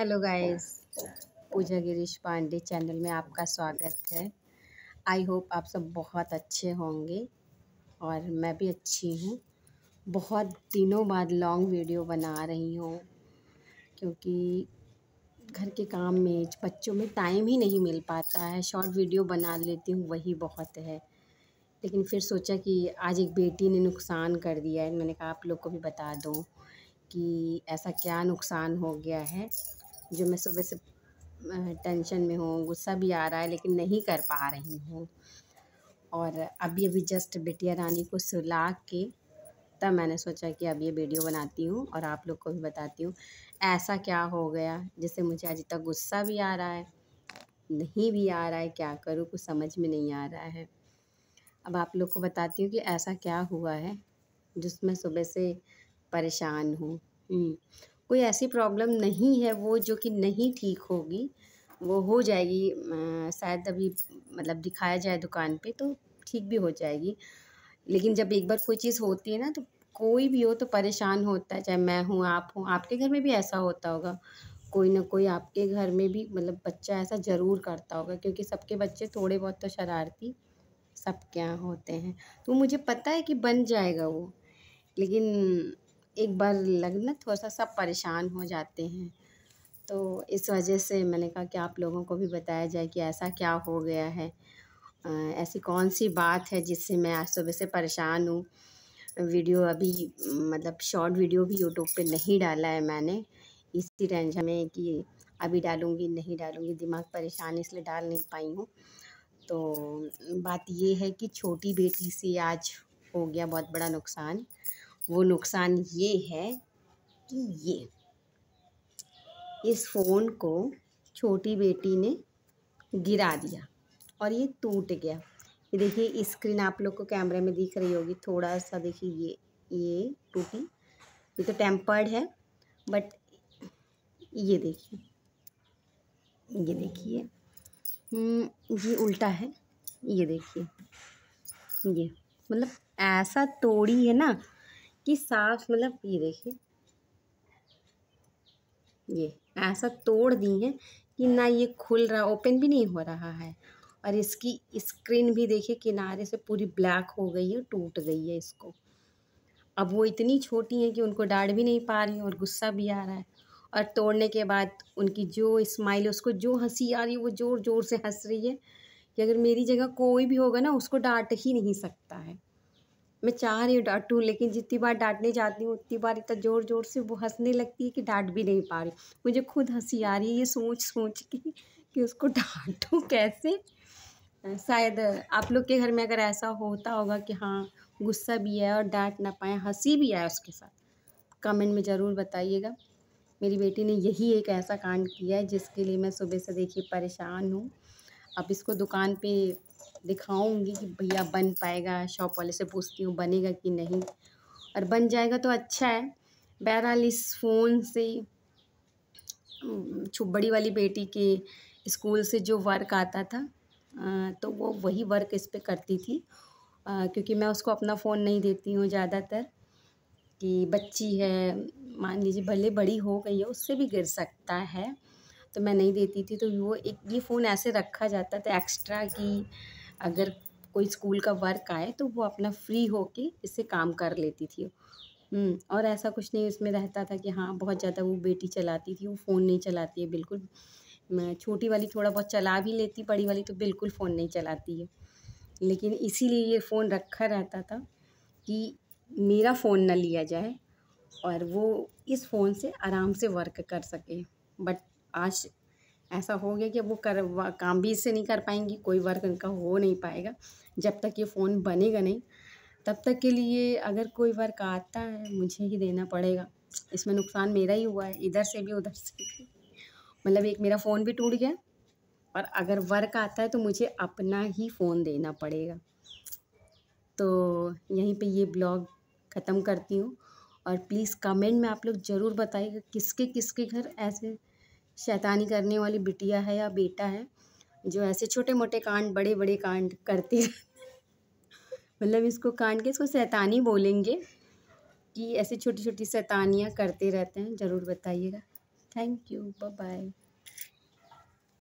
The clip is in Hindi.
hello guys Puja Girish Pandey channel में आपका स्वागत है आई होप आप सब बहुत अच्छे होंगे और मैं भी अच्छी हूँ बहुत दिनों बाद लॉन्ग वीडियो बना रही हूँ क्योंकि घर के काम में बच्चों में टाइम ही नहीं मिल पाता है शॉर्ट वीडियो बना लेती हूँ वही बहुत है लेकिन फिर सोचा कि आज एक बेटी ने नुकसान कर दिया है मैंने कहा आप लोग को भी बता दूँ कि ऐसा क्या नुकसान हो गया है जो मैं सुबह से टेंशन में हूँ गुस्सा भी आ रहा है लेकिन नहीं कर पा रही हूँ और अभी अभी जस्ट बिटिया रानी को सुला के तब मैंने सोचा कि अब ये वीडियो बनाती हूँ और आप लोग को भी बताती हूँ ऐसा क्या हो गया जिससे मुझे आज तक गुस्सा भी आ रहा है नहीं भी आ रहा है क्या करूँ कुछ समझ में नहीं आ रहा है अब आप लोग को बताती हूँ कि ऐसा क्या हुआ है जिसमें सुबह से परेशान हूँ हम्म, कोई ऐसी प्रॉब्लम नहीं है वो जो कि नहीं ठीक होगी वो हो जाएगी शायद अभी मतलब दिखाया जाए दुकान पे तो ठीक भी हो जाएगी लेकिन जब एक बार कोई चीज़ होती है ना तो कोई भी हो तो परेशान होता है चाहे मैं हूँ आप हूँ आपके घर में भी ऐसा होता होगा कोई ना कोई आपके घर में भी मतलब बच्चा ऐसा ज़रूर करता होगा क्योंकि सबके बच्चे थोड़े बहुत तो शरारती सबके यहाँ होते हैं तो मुझे पता है कि बन जाएगा वो लेकिन एक बार लग ना थोड़ा सा सब परेशान हो जाते हैं तो इस वजह से मैंने कहा कि आप लोगों को भी बताया जाए कि ऐसा क्या हो गया है ऐसी कौन सी बात है जिससे मैं आज सुबह से परेशान हूँ वीडियो अभी मतलब शॉर्ट वीडियो भी यूट्यूब पे नहीं डाला है मैंने इसी रेंज में कि अभी डालूँगी नहीं डालूँगी दिमाग परेशान इसलिए डाल नहीं पाई हूँ तो बात ये है कि छोटी बेटी से आज हो गया बहुत बड़ा नुकसान वो नुकसान ये है कि ये इस फ़ोन को छोटी बेटी ने गिरा दिया और ये टूट गया ये देखिए स्क्रीन आप लोग को कैमरे में दिख रही होगी थोड़ा सा देखिए ये ये टूटी ये तो टेम्पर्ड है बट ये देखिए ये देखिए हम्म, ये उल्टा है ये देखिए ये मतलब ऐसा तोड़ी है ना कि साफ मतलब ये देखिए ये ऐसा तोड़ दी है कि ना ये खुल रहा ओपन भी नहीं हो रहा है और इसकी स्क्रीन भी देखिए किनारे से पूरी ब्लैक हो गई है टूट गई है इसको अब वो इतनी छोटी हैं कि उनको डांट भी नहीं पा रही है और गुस्सा भी आ रहा है और तोड़ने के बाद उनकी जो स्माइल है उसको जो हंसी आ रही है वो ज़ोर ज़ोर से हंस रही है कि अगर मेरी जगह कोई भी होगा ना उसको डांट ही नहीं सकता है मैं चाह रही हूँ डांटूँ लेकिन जितनी बार डांटने जाती हूँ उतनी बार इतना ज़ोर ज़ोर से वो हंसने लगती है कि डांट भी नहीं पा रही मुझे खुद हंसी आ रही है ये सोच सोच के कि उसको डांटूँ कैसे शायद आप लोग के घर में अगर ऐसा होता होगा कि हाँ गुस्सा भी है और डांट ना पाए हंसी भी आए उसके साथ कमेंट में ज़रूर बताइएगा मेरी बेटी ने यही एक ऐसा कांड किया है जिसके लिए मैं सुबह से देखिए परेशान हूँ अब इसको दुकान पे दिखाऊंगी कि भैया बन पाएगा शॉप वाले से पूछती हूँ बनेगा कि नहीं और बन जाएगा तो अच्छा है बहरहाल इस फ़ोन से बड़ी वाली बेटी के स्कूल से जो वर्क आता था तो वो वही वर्क इस पर करती थी क्योंकि मैं उसको अपना फ़ोन नहीं देती हूँ ज़्यादातर कि बच्ची है मान लीजिए भले बड़ी हो गई है उससे भी गिर सकता है तो मैं नहीं देती थी तो वो एक ये फ़ोन ऐसे रखा जाता था एक्स्ट्रा कि अगर कोई स्कूल का वर्क आए तो वो अपना फ्री हो के इससे काम कर लेती थी हम्म, और ऐसा कुछ नहीं उसमें रहता था कि हाँ बहुत ज़्यादा वो बेटी चलाती थी वो फ़ोन नहीं चलाती है बिल्कुल छोटी वाली थोड़ा बहुत चला भी लेती बड़ी वाली तो बिल्कुल फ़ोन नहीं चलाती है लेकिन इसीलिए ये फ़ोन रखा रहता था कि मेरा फ़ोन ना लिया जाए और वो इस फ़ोन से आराम से वर्क कर सके बट आज ऐसा हो गया कि वो कर काम भी इससे नहीं कर पाएंगी कोई वर्क उनका हो नहीं पाएगा जब तक ये फ़ोन बनेगा नहीं तब तक के लिए अगर कोई वर्क आता है मुझे ही देना पड़ेगा इसमें नुकसान मेरा ही हुआ है इधर से भी उधर से भी मतलब एक मेरा फ़ोन भी टूट गया और अगर वर्क आता है तो मुझे अपना ही फ़ोन देना पड़ेगा तो यहीं पे ये ब्लॉग ख़त्म करती हूँ और प्लीज़ कमेंट में आप लोग ज़रूर बताइएगा किसके किसके घर ऐसे शैतानी करने वाली बिटिया है या बेटा है जो ऐसे छोटे मोटे कांड बड़े बड़े कांड करती मतलब इसको कांड के इसको शैतानी बोलेंगे कि ऐसे छोटी छोटी शैतानियाँ करते रहते हैं ज़रूर बताइएगा थैंक यू बाय बाय